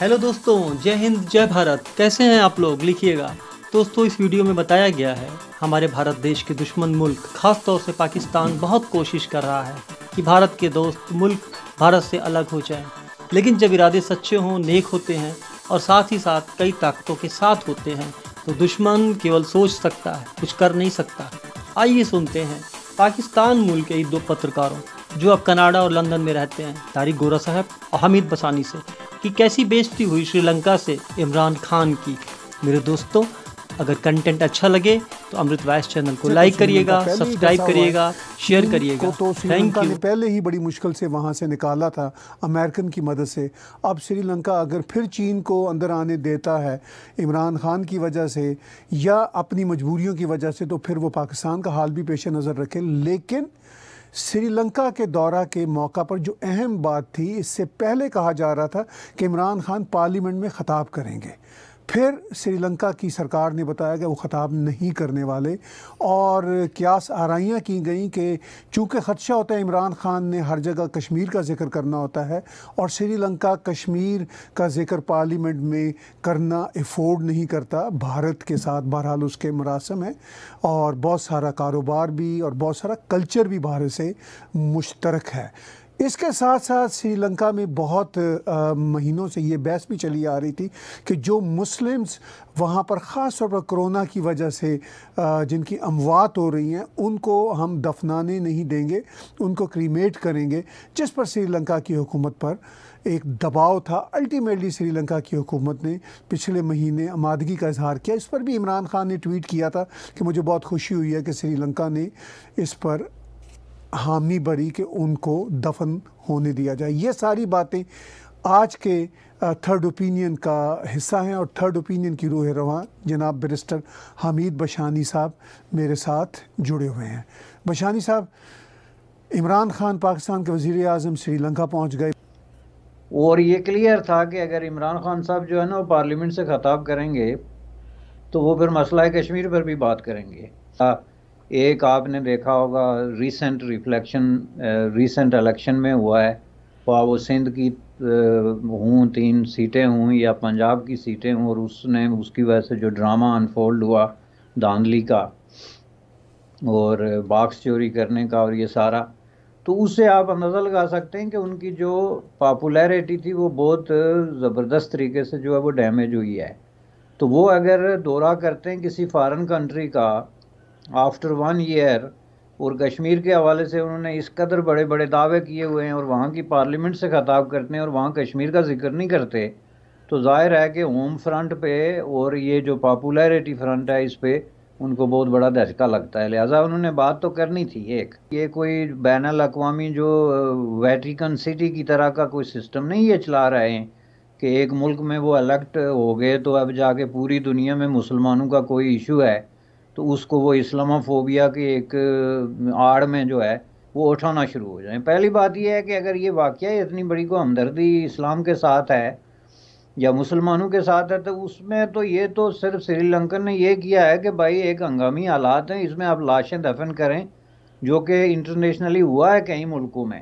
Hello दोस्तों जय हिंद जय भारत कैसे हैं आप लोग लिखिएगा दोस्तों इस वीडियो में बताया गया है हमारे भारत देश के दुश्मन मुल्क खासतौर से पाकिस्तान बहुत कोशिश कर रहा है कि भारत के दोस्त मुल्क भारत से अलग हो जाएं लेकिन जब इरादे सच्चे हों नेक होते हैं और साथ ही साथ कई ताकतों के साथ होते हैं तो दुश्मन केवल सोच सकता है कुछ कर नहीं सकता आइए सुनते हैं पाकिस्तान मुल्क के दो पत्रकारों जो अब कनाडा और लंदन में रहते हैं तारिक गोरा साहब और हमिद बसानी से कि कैसी बेजती हुई श्रीलंका से इमरान खान की मेरे दोस्तों अगर कंटेंट अच्छा लगे तो अमृत वायस चैनल को लाइक करिएगा सब्सक्राइब करिएगा शेयर करिएगा तो श्रीलंका ने पहले ही बड़ी मुश्किल से वहाँ से निकाला था अमेरिकन की मदद से अब श्रीलंका अगर फिर चीन को अंदर आने देता है इमरान खान की वजह से या अपनी मजबूरियों की वजह से तो फिर वो पाकिस्तान का हाल भी पेश नज़र रखें लेकिन श्रीलंका के दौरा के मौका पर जो अहम बात थी इससे पहले कहा जा रहा था कि इमरान खान पार्लियामेंट में ख़ताब करेंगे फिर श्रीलंका की सरकार ने बताया कि वो ख़ताब नहीं करने वाले और क्यास आरइयाँ की गई कि चूँकि ख़दशा होता है इमरान ख़ान ने हर जगह कश्मीर का जिक्र करना होता है और श्रीलंका कश्मीर का जिक्र पार्लियामेंट में करना एफोर्ड नहीं करता भारत के साथ बहरहाल उसके मरासम हैं और बहुत सारा कारोबार भी और बहुत सारा कल्चर भी भारत से मुश्तरक है इसके साथ साथ श्रीलंका में बहुत आ, महीनों से ये बहस भी चली आ रही थी कि जो मुस्लिम्स वहाँ पर ख़ास तौर पर कोरोना की वजह से आ, जिनकी अमवात हो रही हैं उनको हम दफनाने नहीं देंगे उनको क्रीमेट करेंगे जिस पर श्रीलंका की हुकूमत पर एक दबाव था अल्टीमेटली श्रीलंका की हुकूमत ने पिछले महीने आमादगी का इजहार किया इस पर भी इमरान खान ने ट्वीट किया था कि मुझे बहुत खुशी हुई है कि श्रीलंका ने इस पर हामी बढ़ी कि उनको दफन होने दिया जाए ये सारी बातें आज के थर्ड ओपिनियन का हिस्सा हैं और थर्ड ओपिनियन की रूह रवान जनाब बरिस्टर हमीद बशानी साहब मेरे साथ जुड़े हुए हैं बशानी साहब इमरान खान पाकिस्तान के वजीर अजम श्रीलंका पहुँच गए और ये क्लियर था कि अगर इमरान खान साहब जो है ना वो पार्लियामेंट से खताब करेंगे तो वो फिर मसला कश्मीर पर भी बात करेंगे एक आपने देखा होगा रीसेंट रिफ्लेक्शन रीसेंट इलेक्शन में हुआ है और वो सिंध की हूँ तीन सीटें हूँ या पंजाब की सीटें हूँ और उसने उसकी वजह से जो ड्रामा अनफोल्ड हुआ धांधली का और बाक्स चोरी करने का और ये सारा तो उससे आप अंदाज़ा लगा सकते हैं कि उनकी जो पॉपुलैरिटी थी वो बहुत ज़बरदस्त तरीके से जो है वो डैमेज हुई है तो वो अगर दौरा करते हैं किसी फॉरेन कंट्री का आफ्टर वन ईयर और कश्मीर के हवाले से उन्होंने इस कदर बड़े बड़े दावे किए हुए हैं और वहाँ की पार्लियामेंट से खताब करते हैं और वहाँ कश्मीर का जिक्र नहीं करते तो जाहिर है कि होम फ्रंट पे और ये जो पॉपुलैरिटी फ्रंट है इस पर उनको बहुत बड़ा धचका लगता है लिहाजा उन्होंने बात तो करनी थी एक ये कोई बैन अवी जो वेटिकन सिटी की तरह का कोई सिस्टम नहीं ये चला रहे हैं कि एक मुल्क में वो अलेक्ट हो गए तो अब जाके पूरी दुनिया में मुसलमानों का कोई इशू है तो उसको वो इस्लामोफोबिया के एक आड़ में जो है वो उठाना शुरू हो जाए पहली बात यह है कि अगर ये वाक़ इतनी बड़ी को हमदर्दी इस्लाम के साथ है या मुसलमानों के साथ है तो उसमें तो ये तो सिर्फ श्रीलंकन ने ये किया है कि भाई एक हंगामी हालात हैं इसमें आप लाशें दफन करें जो कि इंटरनेशनली हुआ है कई मुल्कों में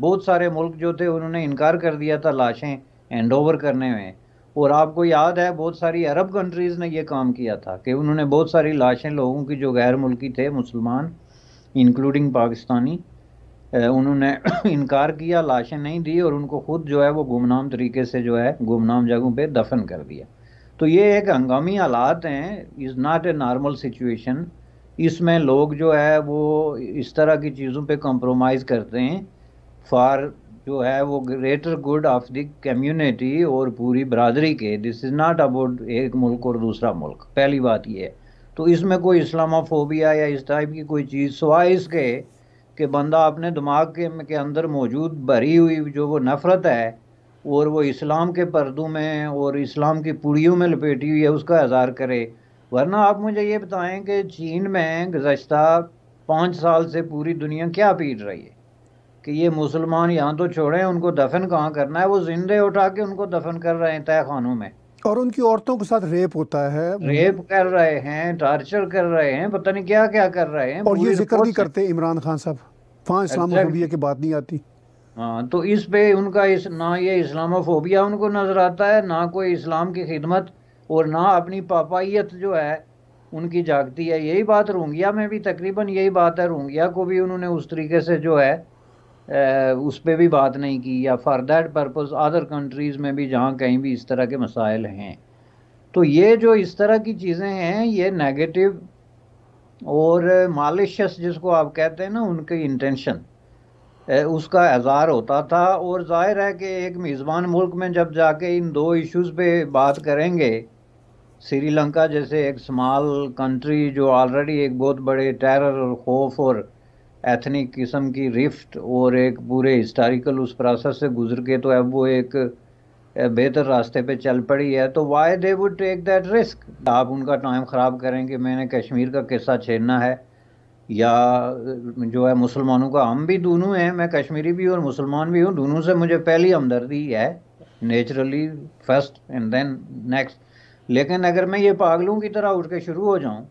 बहुत सारे मुल्क जो थे उन्होंने इनकार कर दिया था लाशें हैंड ओवर करने में और आपको याद है बहुत सारी अरब कंट्रीज़ ने ये काम किया था कि उन्होंने बहुत सारी लाशें लोगों की जो गैर मुल्की थे मुसलमान इंक्लूडिंग पाकिस्तानी उन्होंने इनकार किया लाशें नहीं दी और उनको खुद जो है वो गुमनाम तरीके से जो है गुमनाम जगहों पे दफन कर दिया तो ये एक हंगामी हालात हैं is not a normal situation इसमें लोग जो है वो इस तरह की चीज़ों पे कॉम्प्रोमाइज़ करते हैं फॉर जो है वो greater good of the community और पूरी बरदरी के दिस इज़ नॉट अबाउट एक मुल्क और दूसरा मुल्क पहली बात ये है तो इसमें कोई इस्लामाफोबिया या इस टाइप की कोई चीज़ सवाए इसके कि बंदा अपने दिमाग के, के अंदर मौजूद भरी हुई जो वो नफ़रत है और वो इस्लाम के पर्दों में और इस्लाम की पुड़ियों में लपेटी हुई है उसका इजहार करे वरना आप मुझे ये बताएं कि चीन में गुजशत पाँच साल से पूरी दुनिया क्या पीट रही है कि ये मुसलमान यहाँ तो छोड़े उनको दफन कहाँ करना है वो जिंदे उठा के उनको दफन कर रहे हैं तय खानों में और उनकी औरतों के साथ रेप होता है रेप कर रहे हैं टॉर्चर कर रहे हैं पता नहीं क्या क्या कर रहे हैं और ये जिक्र नहीं करते इमरान खान साहब वहाँ अच्छा। इस्लामोफोबिया की बात नहीं आती हाँ तो इस पे उनका इस ना ये इस्लामोफोबिया उनको नज़र आता है ना कोई इस्लाम की खिदमत और ना अपनी पापाइत जो है उनकी जागती है यही बात रूंगिया में भी तकरीबन यही बात है रूंगिया को भी उन्होंने उस तरीके से जो है उस पर भी बात नहीं की या for that purpose other countries में भी जहाँ कहीं भी इस तरह के मसाइल हैं तो ये जो इस तरह की चीज़ें हैं ये नेगेटिव और मालिशस जिसको आप कहते हैं ना उनकी इंटेंशन उसका आज़ार होता था और जाहिर है कि एक मेज़बान मुल्क में जब जाके इन दो इश्यूज़ पे बात करेंगे श्रीलंका जैसे एक स्मॉल कंट्री जो ऑलरेडी एक बहुत बड़े टेरर और खौफ और एथनिक किस्म की रिफ्ट और एक पूरे हिस्टारिकल उस प्रोसेस से गुजर के तो अब वो एक बेहतर रास्ते पे चल पड़ी है तो why they would take that risk आप उनका टाइम ख़राब करें कि मैंने कश्मीर का किस्सा छेड़ना है या जो है मुसलमानों का हम भी दोनों हैं मैं कश्मीरी भी हूँ और मुसलमान भी हूँ दोनों से मुझे पहली हमदर्दी है naturally first and then next लेकिन अगर मैं ये पागलों की तरह उठ के शुरू हो जाऊँ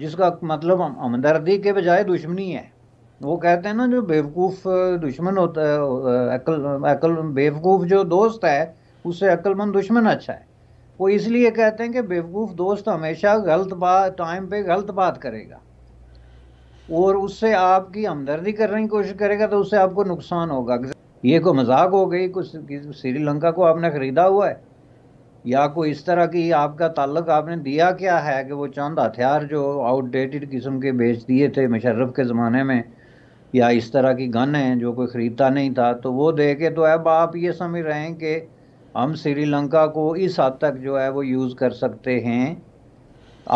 जिसका मतलब हमदर्दी के बजाय दुश्मनी है वो कहते हैं ना जो बेवकूफ़ दुश्मन होता है अकल अकल बेवकूफ़ जो दोस्त है उससे अक्लमंद दुश्मन अच्छा है वो इसलिए कहते हैं कि बेवकूफ़ दोस्त हमेशा गलत बात टाइम पे गलत बात करेगा और उससे आपकी हमदर्दी करने की कोशिश करेगा तो उससे आपको नुकसान होगा ये को मजाक हो गई कुछ श्रीलंका को आपने ख़रीदा हुआ है या कोई इस तरह की आपका ताल्लुक आपने दिया क्या है कि वो चंद हथियार जो आउटडेटेड किस्म के बेच दिए थे मुशर्रफ के ज़माने में या इस तरह की गन हैं जो कोई ख़रीदता नहीं था तो वो दे के तो अब आप ये समझ रहे हैं कि हम श्रीलंका को इस हद तक जो है वो यूज़ कर सकते हैं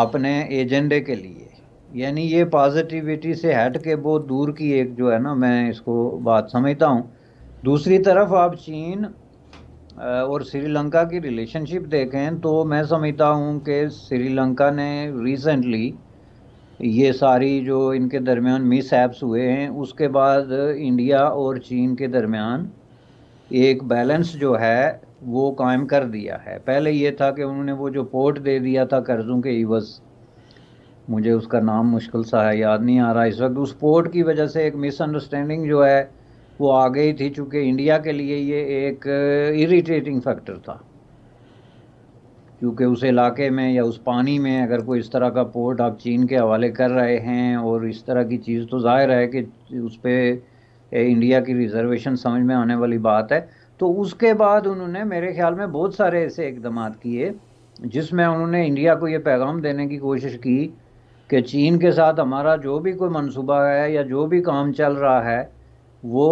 अपने एजेंडे के लिए यानी ये पॉजिटिविटी से हट के बहुत दूर की एक जो है ना मैं इसको बात समझता हूँ दूसरी तरफ आप चीन और श्रीलंका की रिलेशनशिप देखें तो मैं समझता हूँ कि श्रीलंका ने रिसेंटली ये सारी जो इनके दरमियान मिस ऐप्स हुए हैं उसके बाद इंडिया और चीन के दरमियान एक बैलेंस जो है वो कायम कर दिया है पहले ये था कि उन्होंने वो जो पोर्ट दे दिया था कर्ज़ों के इवज़ मुझे उसका नाम मुश्किल सा है याद नहीं आ रहा इस वक्त उस पोर्ट की वजह से एक मिसअंडरस्टैंडिंग जो है वो आ गई थी चूँकि इंडिया के लिए ये एक इरीटेटिंग फैक्टर था क्योंकि उस इलाके में या उस पानी में अगर कोई इस तरह का पोर्ट आप चीन के हवाले कर रहे हैं और इस तरह की चीज़ तो ज़ाहिर है कि उस पर इंडिया की रिजर्वेशन समझ में आने वाली बात है तो उसके बाद उन्होंने मेरे ख्याल में बहुत सारे ऐसे इकदाम किए जिसमें उन्होंने इंडिया को ये पैगाम देने की कोशिश की कि चीन के साथ हमारा जो भी कोई मनसूबा है या जो भी काम चल रहा है वो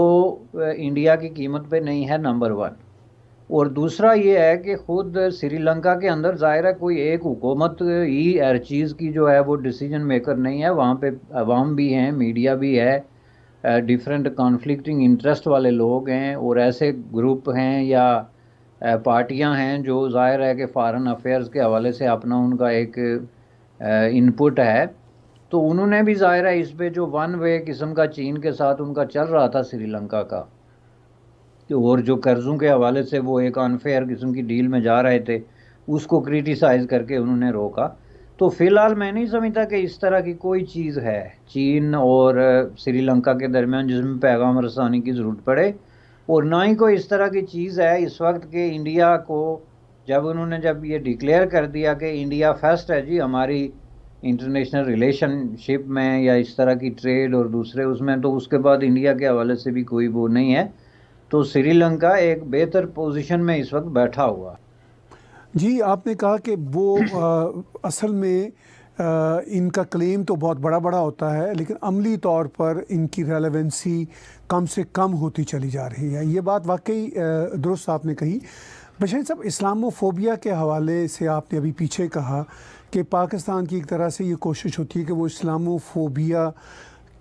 इंडिया की कीमत पे नहीं है नंबर वन और दूसरा ये है कि खुद श्रीलंका के अंदर ज़ाहिर है कोई एक हुकूमत ही हर चीज़ की जो है वो डिसीजन मेकर नहीं है वहाँ पे अवाम भी हैं मीडिया भी है डिफरेंट कॉन्फ्लिक्टिंग इंटरेस्ट वाले लोग हैं और ऐसे ग्रुप हैं या पार्टियां हैं जो ज़ाहिर है कि फ़ारन अफेयर्स के हवाले से अपना उनका एक इनपुट है तो उन्होंने भी ज़ाहिर है इस पर जो वन वे किस्म का चीन के साथ उनका चल रहा था श्रीलंका का और जो कर्ज़ों के हवाले से वो एक अनफेयर किस्म की डील में जा रहे थे उसको क्रिटिसाइज़ करके उन्होंने रोका तो फिलहाल मैं नहीं समझता कि इस तरह की कोई चीज़ है चीन और श्रीलंका के दरमियान जिसमें पैगाम रसानी की ज़रूरत पड़े और ना ही कोई इस तरह की चीज़ है इस वक्त के इंडिया को जब उन्होंने जब ये डिक्लेयर कर दिया कि इंडिया फर्स्ट है जी हमारी इंटरनेशनल रिलेशनशिप में या इस तरह की ट्रेड और दूसरे उसमें तो उसके बाद इंडिया के हवाले से भी कोई वो नहीं है तो श्रीलंका एक बेहतर पोजीशन में इस वक्त बैठा हुआ जी आपने कहा कि वो आ, असल में आ, इनका क्लेम तो बहुत बड़ा बड़ा होता है लेकिन अमली तौर पर इनकी रेलेवेंसी कम से कम होती चली जा रही है ये बात वाकई दुरुस्त आपने कही बशर साहब इस्लामोफोबिया के हवाले से आपने अभी पीछे कहा कि पाकिस्तान की एक तरह से ये कोशिश होती है कि वो इस्लामोफोबिया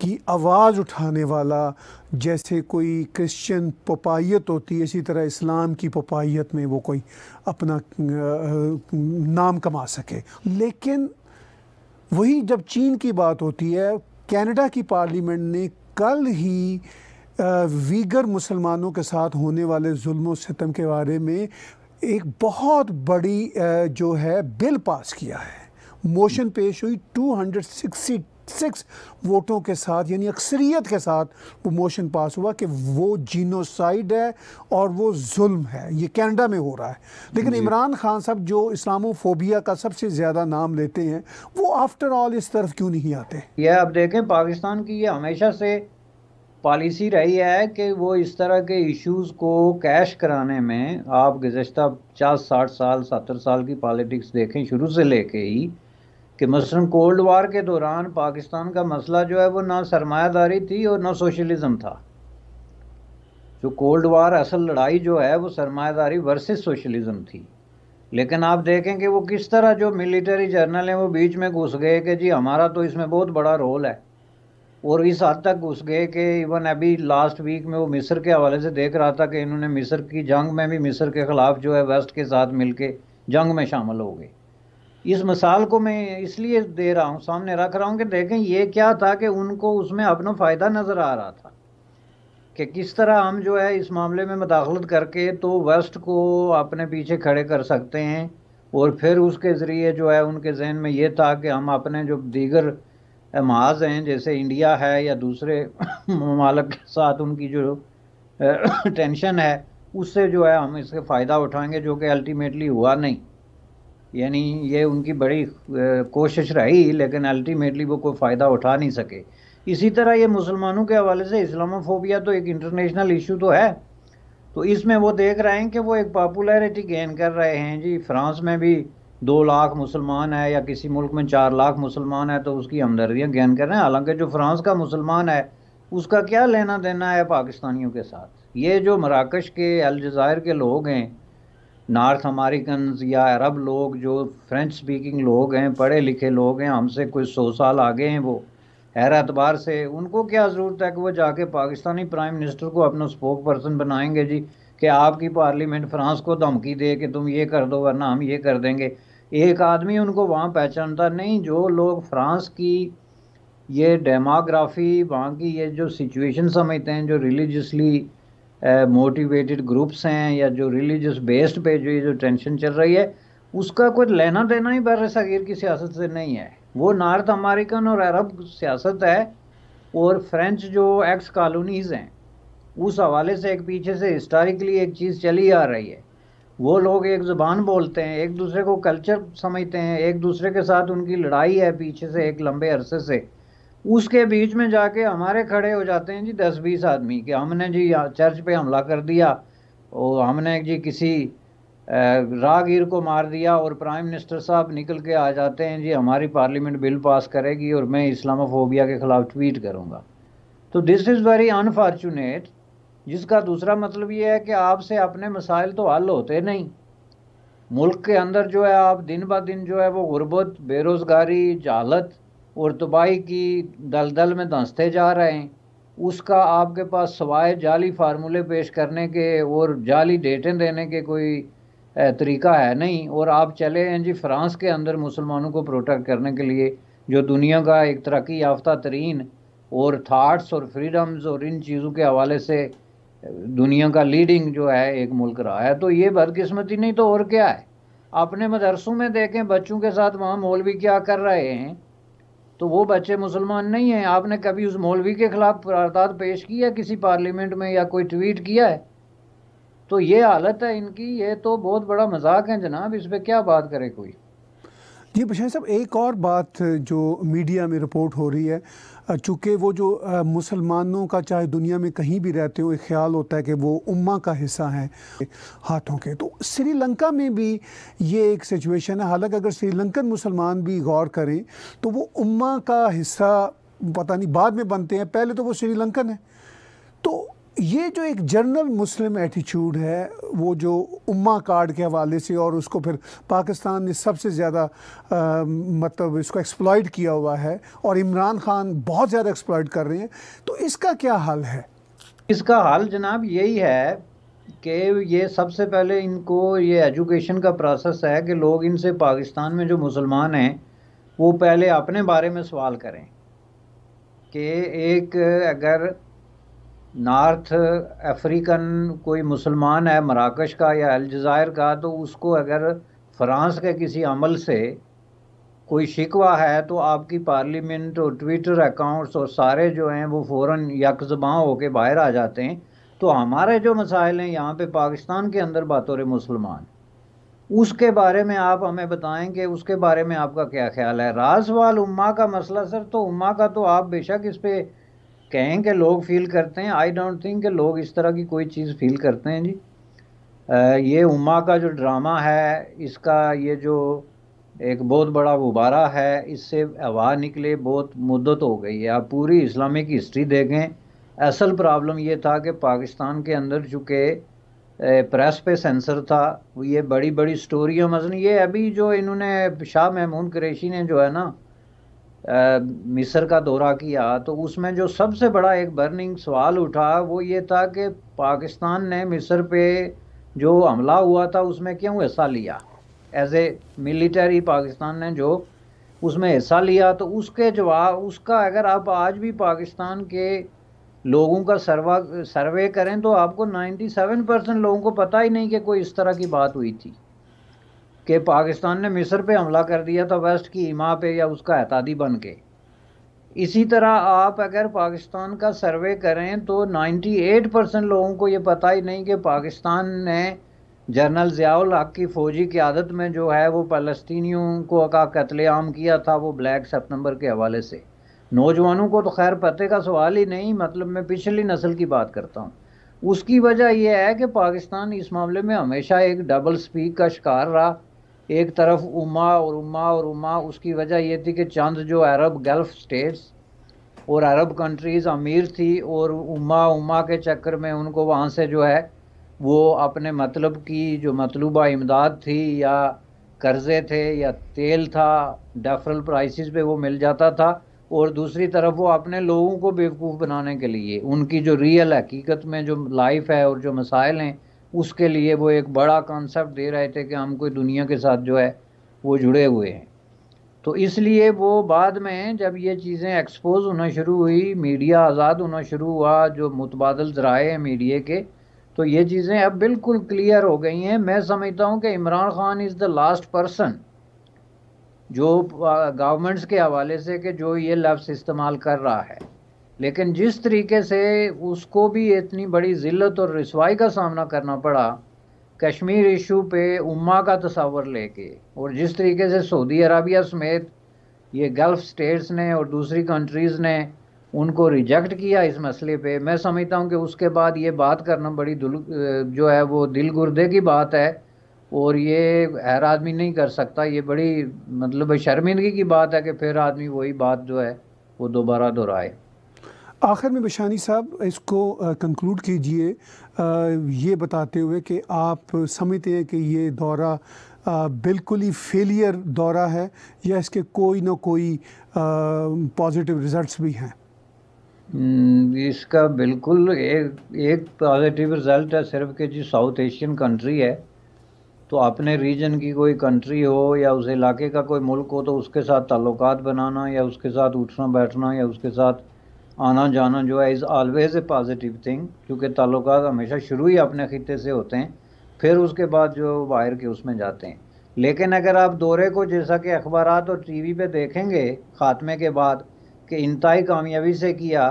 की आवाज़ उठाने वाला जैसे कोई क्रिश्चियन पपाइत होती है इसी तरह इस्लाम की पपाइत में वो कोई अपना नाम कमा सके लेकिन वही जब चीन की बात होती है कनाडा की पार्लियामेंट ने कल ही वीगर मुसलमानों के साथ होने वाले जुल्म सितम के बारे में एक बहुत बड़ी जो है बिल पास किया है मोशन पेश हुई 262 सिक्स वोटों के साथ यानी अक्सरीत के साथ वो मोशन पास हुआ कि वो जीनोसाइड है और वो जुल्म है ये कैनेडा में हो रहा है लेकिन इमरान खान साहब जो इस्लामोफोबिया का सबसे ज़्यादा नाम लेते हैं वो आफ्टर ऑल इस तरफ क्यों नहीं आते ये आप देखें पाकिस्तान की ये हमेशा से पॉलिसी रही है कि वो इस तरह के इश्यूज़ को कैश कराने में आप गुज्त पचास साठ साल सत्तर साल की पॉलिटिक्स देखें शुरू से लेके ही कि मसलन कोल्ड वार के दौरान पाकिस्तान का मसला जो है वो ना सरमायादारी थी और ना सोशलिज़म था जो कोल्ड वार असल लड़ाई जो है वो सरमायादारी वर्सेस सोशलिज़म थी लेकिन आप देखें कि वो किस तरह जो मिलिट्री जर्नल हैं वो बीच में घुस गए कि जी हमारा तो इसमें बहुत बड़ा रोल है और इस हद तक घुस गए कि इवन अभी लास्ट वीक में वो मिस्र के हवाले से देख रहा था कि इन्होंने मिस्र की जंग में भी मिस्र के ख़िलाफ़ जो है वेस्ट के साथ मिल के जंग में शामिल हो गए इस मिसाल को मैं इसलिए दे रहा हूँ सामने रख रहा हूँ कि देखें ये क्या था कि उनको उसमें अपना फ़ायदा नज़र आ रहा था कि किस तरह हम जो है इस मामले में मदाखलत करके तो वेस्ट को अपने पीछे खड़े कर सकते हैं और फिर उसके ज़रिए जो है उनके जहन में ये था कि हम अपने जो दीगर महाज हैं जैसे इंडिया है या दूसरे ममालक के साथ उनकी जो टेंशन है उससे जो है हम इसका फ़ायदा उठाएंगे जो कि अल्टीमेटली हुआ नहीं यानी ये उनकी बड़ी कोशिश रही लेकिन अल्टीमेटली वो कोई फ़ायदा उठा नहीं सके इसी तरह ये मुसलमानों के हवाले से इस्लामोफोबिया तो एक इंटरनेशनल इशू तो है तो इसमें वो देख रहे हैं कि वो एक पॉपुलैरिटी गेन कर रहे हैं जी फ्रांस में भी दो लाख मुसलमान है या किसी मुल्क में चार लाख मुसलमान है तो उसकी हमदर्दियाँ गेन कर रहे हैं हालांकि जो फ्रांस का मुसलमान है उसका क्या लेना देना है पाकिस्तानियों के साथ ये जो मराकश के अलजायर के लोग हैं नॉर्थ अमेरिकन या अरब लोग जो फ्रेंच स्पीकिंग लोग हैं पढ़े लिखे लोग हैं हमसे कुछ सौ साल आगे हैं वो हैर एतबार से उनको क्या ज़रूरत है कि वो जाके पाकिस्तानी प्राइम मिनिस्टर को अपना स्पोक पर्सन बनाएंगे जी कि आपकी पार्लियामेंट फ्रांस को धमकी दे कि तुम ये कर दो वरना हम ये कर देंगे एक आदमी उनको वहाँ पहचानता नहीं जो लोग फ्रांस की ये डेमोग्राफी वहाँ की ये जो सिचुएशन समझते हैं जो रिलीजसली मोटिवेटेड ग्रुप्स हैं या जो रिलीजियस बेस्ड पे जो ये जो टेंशन चल रही है उसका कोई लेना देना ही बर सगीर की सियासत से नहीं है वो नॉर्थ अमेरिकन और अरब सियासत है और फ्रेंच जो एक्स कॉलोनीज़ हैं उस हवाले से एक पीछे से हिस्टोरिकली एक चीज़ चली आ रही है वो लोग एक ज़बान बोलते हैं एक दूसरे को कल्चर समझते हैं एक दूसरे के साथ उनकी लड़ाई है पीछे से एक लंबे अरसे से उसके बीच में जाके हमारे खड़े हो जाते हैं जी दस बीस आदमी कि हमने जी चर्च पे हमला कर दिया और हमने जी किसी राहगीर को मार दिया और प्राइम मिनिस्टर साहब निकल के आ जाते हैं जी हमारी पार्लियामेंट बिल पास करेगी और मैं इस्लामोफोबिया के ख़िलाफ़ ट्वीट करूँगा तो दिस इज़ वेरी अनफॉर्चुनेट जिसका दूसरा मतलब ये है कि आपसे अपने मसाइल तो हल होते नहीं मुल्क के अंदर जो है आप दिन ब दिन जो है वो गुर्बत बेरोज़गारी जालत और तबाही की दलदल में धंसते जा रहे हैं उसका आपके पास सवाए जाली फार्मूले पेश करने के और जाली डेटें देने के कोई तरीका है नहीं और आप चले हैं जी फ्रांस के अंदर मुसलमानों को प्रोटेक्ट करने के लिए जो दुनिया का एक तरक्की याफ्ता तरीन और थाट्स और फ्रीडम्स और इन चीज़ों के हवाले से दुनिया का लीडिंग जो है एक मुल्क रहा है तो ये बदकिस्मती नहीं तो और क्या है अपने मदरसों में देखें बच्चों के साथ वहाँ मौलवी क्या कर रहे हैं तो वो बच्चे मुसलमान नहीं हैं आपने कभी उस मौलवी के खिलाफ वारदात पेश की है किसी पार्लियामेंट में या कोई ट्वीट किया है तो ये हालत है इनकी ये तो बहुत बड़ा मजाक है जनाब इस पर क्या बात करे कोई जी बशाह साहब एक और बात जो मीडिया में रिपोर्ट हो रही है चूँकि वो जो मुसलमानों का चाहे दुनिया में कहीं भी रहते हो एक ख्याल होता है कि वो उम्मा का हिस्सा हैं हाथों के तो श्रीलंका में भी ये एक सिचुएशन है हालांकि अगर श्रीलंकन मुसलमान भी गौर करें तो वो उम्मा का हिस्सा पता नहीं बाद में बनते हैं पहले तो वो श्रीलंकन है तो ये जो एक जनरल मुस्लिम एटीट्यूड है वो जो उम्मा कार्ड के हवाले से और उसको फिर पाकिस्तान ने सबसे ज़्यादा मतलब इसको एक्सप्लॉयड किया हुआ है और इमरान खान बहुत ज़्यादा एक्सप्लॉयड कर रहे हैं तो इसका क्या हल है इसका हल जनाब यही है कि ये सबसे पहले इनको ये एजुकेशन का प्रोसेस है कि लोग इनसे पाकिस्तान में जो मुसलमान हैं वो पहले अपने बारे में सवाल करें कि एक अगर नॉर्थ अफ्रीकन कोई मुसलमान है मराकश का या अलजायर का तो उसको अगर फ्रांस के किसी अमल से कोई शिकवा है तो आपकी पार्लियामेंट और ट्विटर अकाउंट्स और सारे जो हैं वो फ़ौर यकजबाँ होकर बाहर आ जाते हैं तो हमारे जो मसाइल हैं यहाँ पे पाकिस्तान के अंदर बतौर मुसलमान उसके बारे में आप हमें बताएं कि उसके बारे में आपका क्या ख्याल है रास वाल उम्मा का मसला सर तो उम्मा का तो आप बेशक इस पर कहें कि लोग फील करते हैं आई डोंट थिंक कि लोग इस तरह की कोई चीज़ फील करते हैं जी आ, ये उमा का जो ड्रामा है इसका ये जो एक बहुत बड़ा गुब्बारा है इससे आवाज़ निकले बहुत मुद्दत हो गई है आप पूरी इस्लामिक हिस्ट्री देखें असल प्रॉब्लम ये था कि पाकिस्तान के अंदर चुके प्रेस पे सेंसर था ये बड़ी बड़ी स्टोरियाँ मसलन ये अभी जो इन्होंने शाह महमून क्रेशी ने जो है ना मिस्र का दौरा किया तो उसमें जो सबसे बड़ा एक बर्निंग सवाल उठा वो ये था कि पाकिस्तान ने मिस्र पे जो हमला हुआ था उसमें क्यों हिस्सा लिया एज ए मिलिटरी पाकिस्तान ने जो उसमें हिस्सा लिया तो उसके जवाब उसका अगर आप आज भी पाकिस्तान के लोगों का सर्वा सर्वे करें तो आपको 97 परसेंट लोगों को पता ही नहीं कि कोई इस तरह की बात हुई थी कि पाकिस्तान ने मिस्र पे हमला कर दिया था तो वेस्ट की इमा पे या उसका एतादी बन के इसी तरह आप अगर पाकिस्तान का सर्वे करें तो 98 परसेंट लोगों को ये पता ही नहीं कि पाकिस्तान ने जनरल ज़ियाउल हक की फ़ौजी क्यादत में जो है वो फ़लस्तियों को का कत्लेआम किया था वो ब्लैक सितंबर के हवाले से नौजवानों को तो खैर पते का सवाल ही नहीं मतलब मैं पिछली नस्ल की बात करता हूँ उसकी वजह यह है कि पाकिस्तान इस मामले में हमेशा एक डबल स्पीक का शिकार रहा एक तरफ उमा और उमा और उमा उसकी वजह ये थी कि चंद जो अरब गल्फ स्टेट्स और अरब कंट्रीज़ अमीर थी और उमा उमा के चक्कर में उनको वहाँ से जो है वो अपने मतलब की जो मतलूबा इमदाद थी या कर्ज़े थे या तेल था डेफरल प्राइसेस पे वो मिल जाता था और दूसरी तरफ वो अपने लोगों को बेवकूफ़ बनाने के लिए उनकी जो रियल हकीकत में जो लाइफ है और जो मसाइल हैं उसके लिए वो एक बड़ा कॉन्सेप्ट दे रहे थे कि हम कोई दुनिया के साथ जो है वो जुड़े हुए हैं तो इसलिए वो बाद में जब ये चीज़ें एक्सपोज होना शुरू हुई मीडिया आज़ाद होना शुरू हुआ जो मुतबादल ज़राए हैं मीडिया के तो ये चीज़ें अब बिल्कुल क्लियर हो गई हैं मैं समझता हूँ कि Imran Khan is the last person जो गवर्नमेंट्स के हवाले से कि जो ये लफ्स इस्तेमाल कर रहा है लेकिन जिस तरीके से उसको भी इतनी बड़ी ज़िलत और रसवाई का सामना करना पड़ा कश्मीर इशू पे उम्मा का तस्वर लेके और जिस तरीके से सऊदी अरबिया समेत ये गल्फ़ स्टेट्स ने और दूसरी कंट्रीज़ ने उनको रिजेक्ट किया इस मसले पे मैं समझता हूँ कि उसके बाद ये बात करना बड़ी जो है वो दिल गुर्दे की बात है और ये हर आदमी नहीं कर सकता ये बड़ी मतलब शर्मिंदगी की बात है कि फिर आदमी वही बात जो है वो दोबारा दोहराए आखिर में बशानी साहब इसको कंक्लूड कीजिए ये बताते हुए कि आप समझते हैं कि ये दौरा आ, बिल्कुल ही फेलियर दौरा है या इसके कोई ना कोई पॉजिटिव रिजल्ट्स भी हैं हम्म, इसका बिल्कुल एक एक पॉजिटिव रिजल्ट है सिर्फ कि जी साउथ एशियन कंट्री है तो अपने रीजन की कोई कंट्री हो या उस इलाके का कोई मुल्क हो तो उसके साथ ताल्लुकात बनाना या उसके साथ उठना बैठना या उसके साथ आना जाना जो है is always a positive thing क्योंकि ताल्लुक हमेशा शुरू ही अपने ख़त्े से होते हैं फिर उसके बाद जो बाहर के उसमें जाते हैं लेकिन अगर आप दौरे को जैसा कि अखबार और टी वी पर देखेंगे ख़ात्मे के बाद कि इंतई कामयाबी से किया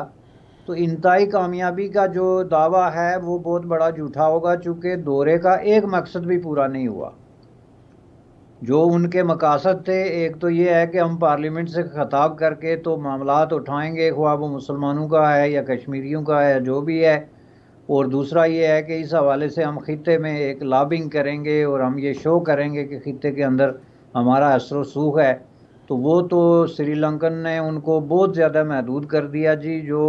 तो इंतई कामयाबी का जो दावा है वो बहुत बड़ा झूठा होगा चूँकि दौरे का एक मकसद भी पूरा नहीं हुआ जो उनके मकासद थे एक तो ये है कि हम पार्लियामेंट से ख़ताब करके तो मामला उठाएंगे ख्वा वो मुसलमानों का है या कश्मीरियों का है जो भी है और दूसरा ये है कि इस हवाले से हम ख़त्े में एक लाबिंग करेंगे और हम ये शो करेंगे कि ख़त्े के अंदर हमारा असर वसूख है तो वो तो श्रीलंकन ने उनको बहुत ज़्यादा महदूद कर दिया जी जो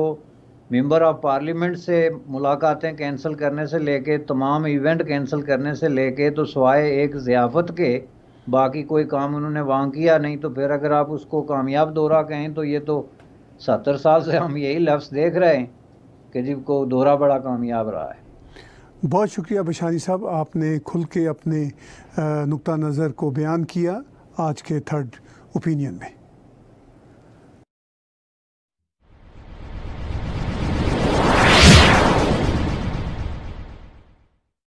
मेंबर ऑफ पार्लियामेंट से मुलाकातें कैंसिल करने से लेके तमाम इवेंट कैंसिल करने से लेके तो सवाए एक ज़ियाफ़त के बाकी कोई काम उन्होंने वहाँ किया नहीं तो फिर अगर आप उसको कामयाब दौरा कहें तो ये तो सत्तर साल से हम यही लफ्ज़ देख रहे हैं कि जी को दौरा बड़ा कामयाब रहा है बहुत शुक्रिया बशानी साहब आपने खुल के अपने नुक़ नज़र को बयान किया आज के थर्ड ओपिनियन में